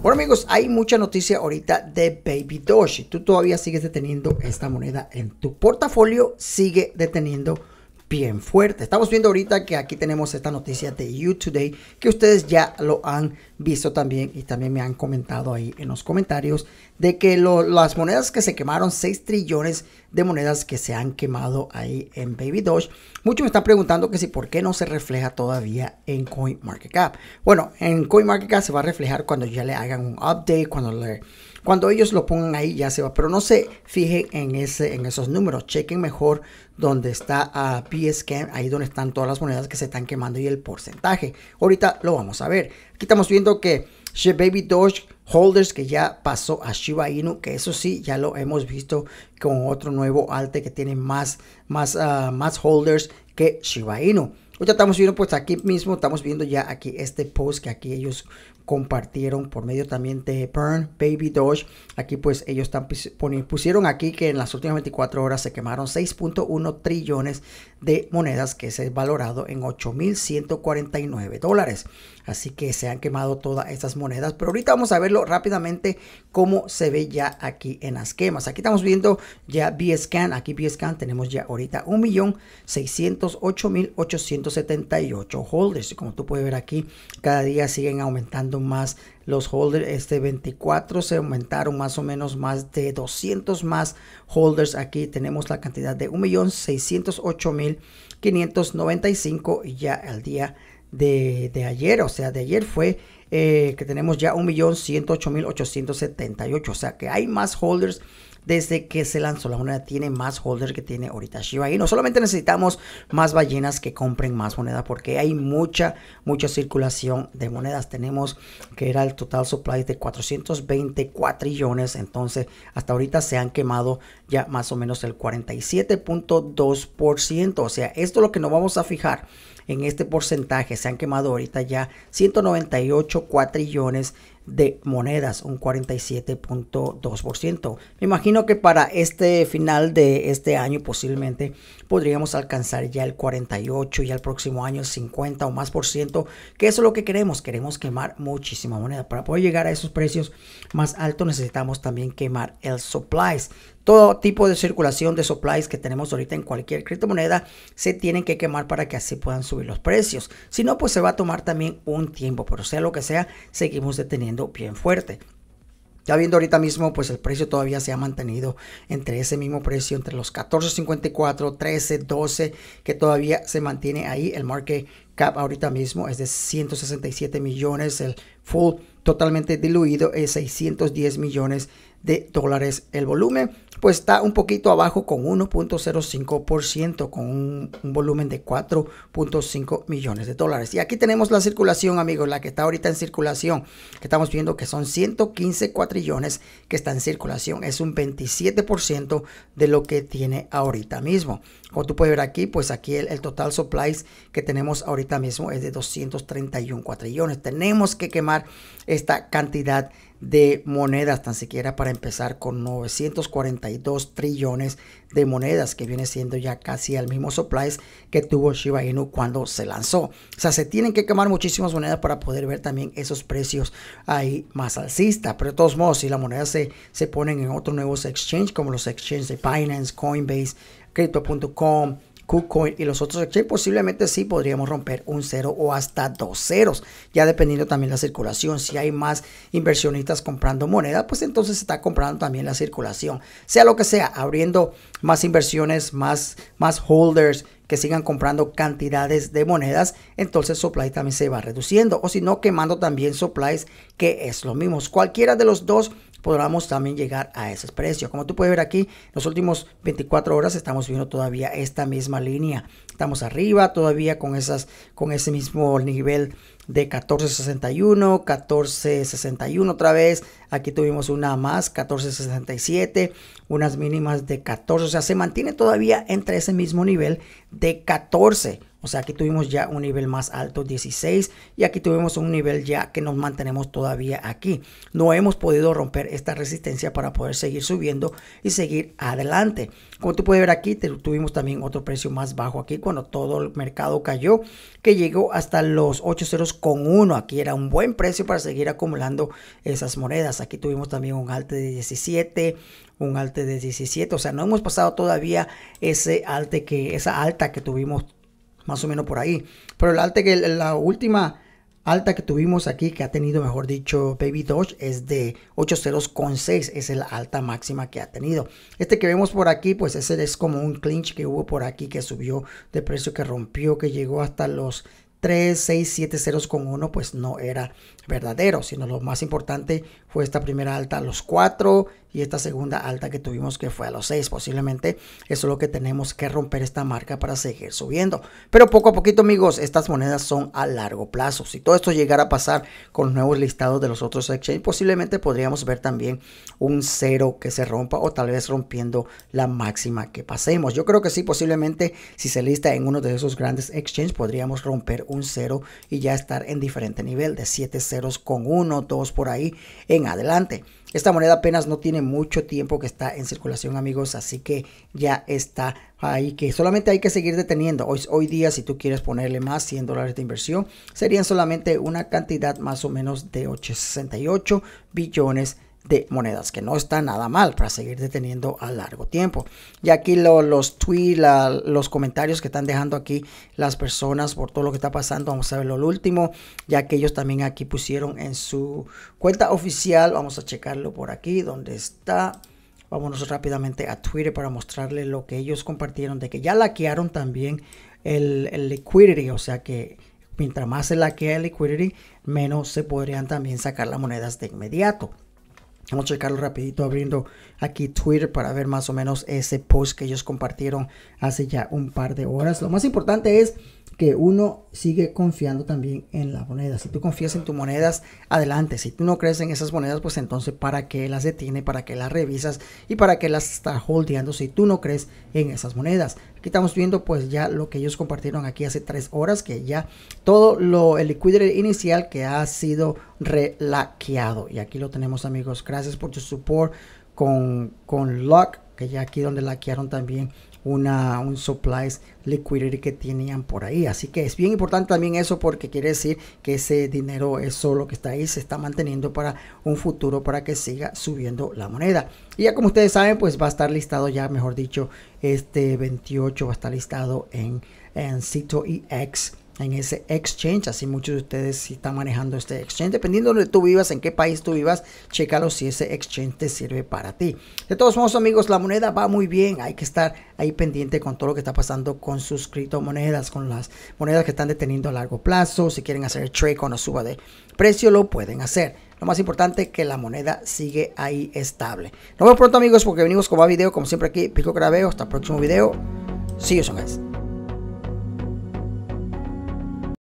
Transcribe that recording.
Bueno amigos, hay mucha noticia ahorita de Baby Doge. Tú todavía sigues deteniendo esta moneda en tu portafolio, sigue deteniendo bien fuerte. Estamos viendo ahorita que aquí tenemos esta noticia de You Today que ustedes ya lo han visto también y también me han comentado ahí en los comentarios de que las monedas que se quemaron, 6 trillones de monedas que se han quemado ahí en Baby Doge, Muchos me están preguntando que si por qué no se refleja todavía en CoinMarketCap. Bueno, en CoinMarketCap se va a reflejar cuando ya le hagan un update, cuando cuando ellos lo pongan ahí ya se va, pero no se fijen en ese en esos números, chequen mejor donde está a ah, PSCAM, ahí donde están todas las monedas que se están quemando y el porcentaje. Ahorita lo vamos a ver. Aquí estamos viendo que SheBaby Doge holders que ya pasó a Shiba Inu, que eso sí, ya lo hemos visto con otro nuevo alte que tiene más, más, ah, más holders que Shiba Inu. ya estamos viendo, pues aquí mismo estamos viendo ya aquí este post que aquí ellos compartieron por medio también de Burn Baby Doge. Aquí pues ellos están, pusieron aquí que en las últimas 24 horas se quemaron 6.1 trillones de monedas que se es valorado en 8.149 dólares. Así que se han quemado todas estas monedas. Pero ahorita vamos a verlo rápidamente cómo se ve ya aquí en las quemas. Aquí estamos viendo ya BSCAN. Aquí BSCAN tenemos ya ahorita 1.608.878 holders. Y como tú puedes ver aquí, cada día siguen aumentando más los holders este 24 se aumentaron más o menos más de 200 más holders aquí tenemos la cantidad de 1.608.595 y ya al día de, ayer, o sea, de ayer fue eh, que tenemos ya 1.108.878, o sea que hay más holders desde que se lanzó la moneda. Tiene más holders que tiene ahorita Shiva. Y No solamente necesitamos más ballenas que compren más moneda porque hay mucha, mucha circulación de monedas. Tenemos que era el total supply de 420 cuatrillones. Entonces, hasta ahorita se han quemado ya más o menos el 47.2%. O sea, esto es lo que nos vamos a fijar en este porcentaje. Se han quemado ahorita ya 198 cuatrillones de monedas, un 47.2%. Me imagino que para este final de este año posiblemente podríamos alcanzar ya el 48 y al próximo año 50 o más por ciento, que eso es lo que queremos. Queremos quemar muchísima moneda. Para poder llegar a esos precios más altos necesitamos también quemar el supplies todo tipo de circulación de supplies que tenemos ahorita en cualquier criptomoneda se tienen que quemar para que así puedan subir los precios. Si no, pues se va a tomar también un tiempo, pero sea lo que sea, seguimos deteniendo bien fuerte. Ya viendo ahorita mismo, pues el precio todavía se ha mantenido entre ese mismo precio, entre los 14.54, 13, 12, que todavía se mantiene ahí. El market cap ahorita mismo es de 167 millones, el full totalmente diluido es 610 millones de dólares el volumen, pues está un poquito abajo con 1.05%, con un, volumen de 4.5 millones de dólares. Y aquí tenemos la circulación, amigos, la que está ahorita en circulación, que estamos viendo que son 115 cuatrillones que está en circulación, es un 27% de lo que tiene ahorita mismo. Como tú puedes ver aquí, pues aquí el, el total supplies que tenemos ahorita mismo es de 231 cuatrillones. Tenemos que quemar esta cantidad de monedas, tan siquiera para empezar con 942 trillones de monedas, que viene siendo ya casi el mismo supply que tuvo Shiba Inu cuando se lanzó. O sea, se tienen que quemar muchísimas monedas para poder ver también esos precios ahí más alcista, Pero de todos modos, si las monedas se, se ponen en otros nuevos exchanges, como los exchanges de Binance, Coinbase, Crypto.com, KuCoin y los otros posiblemente sí podríamos romper un cero o hasta dos ceros, ya dependiendo también la circulación. Si hay más inversionistas comprando moneda, pues entonces se está comprando también la circulación. Sea lo que sea, abriendo más inversiones, más, más holders que sigan comprando cantidades de monedas, entonces supply también se va reduciendo, o si no, quemando también supplies, que es lo mismo. Cualquiera de los dos podamos también llegar a ese precio, Como tú puedes ver aquí, en los últimos 24 horas estamos viendo todavía esta misma línea. Estamos arriba todavía con esas con ese mismo nivel de 14.61, 14.61 otra vez. Aquí tuvimos una más, 14.67, unas mínimas de 14, o sea, se mantiene todavía entre ese mismo nivel de 14. O sea, aquí tuvimos ya un nivel más alto, 16, y aquí tuvimos un nivel ya que nos mantenemos todavía aquí. No hemos podido romper esta resistencia para poder seguir subiendo y seguir adelante. Como tú puedes ver aquí, tuvimos también otro precio más bajo aquí cuando todo el mercado cayó, que llegó hasta los 8.01 Aquí era un buen precio para seguir acumulando esas monedas. Aquí tuvimos también un alte de 17, un alte de 17. O sea, no hemos pasado todavía ese alte que, esa alta que tuvimos más o menos por ahí. Pero el alta que la última alta que tuvimos aquí, que ha tenido, mejor dicho, Baby Doge, es de 8.06, es la alta máxima que ha tenido. Este que vemos por aquí, pues ese es como un clinch que hubo por aquí, que subió de precio, que rompió, que llegó hasta los 3, 6, 7 ceros con pues no era verdadero, sino lo más importante fue esta primera alta los 4, y esta segunda alta que tuvimos que fue a los 6. Posiblemente eso es lo que tenemos que romper esta marca para seguir subiendo. Pero poco a poquito, amigos, estas monedas son a largo plazo. Si todo esto llegara a pasar con los nuevos listados de los otros exchanges posiblemente podríamos ver también un cero que se rompa o tal vez rompiendo la máxima que pasemos. Yo creo que sí, posiblemente si se lista en uno de esos grandes exchanges podríamos romper un cero y ya estar en diferente nivel de 7 ceros con 1, 2 por ahí en adelante. Esta moneda apenas no tiene mucho tiempo que está en circulación, amigos, así que ya está ahí que solamente hay que seguir deteniendo. Hoy, hoy día, si tú quieres ponerle más 100 dólares de inversión, serían solamente una cantidad más o menos de 868 billones de de monedas, que no está nada mal para seguir deteniendo a largo tiempo. Y aquí los tweets, los comentarios que están dejando aquí las personas por todo lo que está pasando, vamos a ver lo último, ya que ellos también aquí pusieron en su cuenta oficial, vamos a checarlo por aquí, donde está. Vámonos rápidamente a Twitter para mostrarle lo que ellos compartieron, de que ya laquearon también el, el liquidity, o sea que mientras más se laquea el liquidity, menos se podrían también sacar las monedas de inmediato. Vamos a checarlo rapidito abriendo aquí Twitter para ver más o menos ese post que ellos compartieron hace ya un par de horas. Lo más importante es que uno sigue confiando también en la moneda. Si tú confías en tus monedas, adelante. Si tú no crees en esas monedas, pues entonces para qué las detiene, para qué las revisas y para qué las está holdeando si tú no crees en esas monedas. Aquí estamos viendo pues ya lo que ellos compartieron aquí hace tres horas, que ya todo lo, el liquidity inicial que ha sido relaqueado. Y aquí lo tenemos amigos. Gracias por tu support con, con Luck, que ya aquí donde laquearon también un supplies liquidity que tenían por ahí. Así que es bien importante también eso porque quiere decir que ese dinero, es solo que está ahí, se está manteniendo para un futuro para que siga subiendo la moneda. Y ya como ustedes saben, pues va a estar listado ya, mejor dicho, este 28 va a estar listado en, en Cito EX en ese exchange. Así muchos de ustedes si están manejando este exchange. Dependiendo de donde tú vivas, en qué país tú vivas, chécalo si ese exchange te sirve para ti. De todos modos, amigos, la moneda va muy bien. Hay que estar ahí pendiente con todo lo que está pasando con sus criptomonedas, con las monedas que están deteniendo a largo plazo. Si quieren hacer trade con la suba de precio, lo pueden hacer. Lo más importante que la moneda sigue ahí estable. Nos vemos pronto amigos porque venimos con más video como siempre aquí. Pico Graveo. Hasta el próximo video. See you soon guys.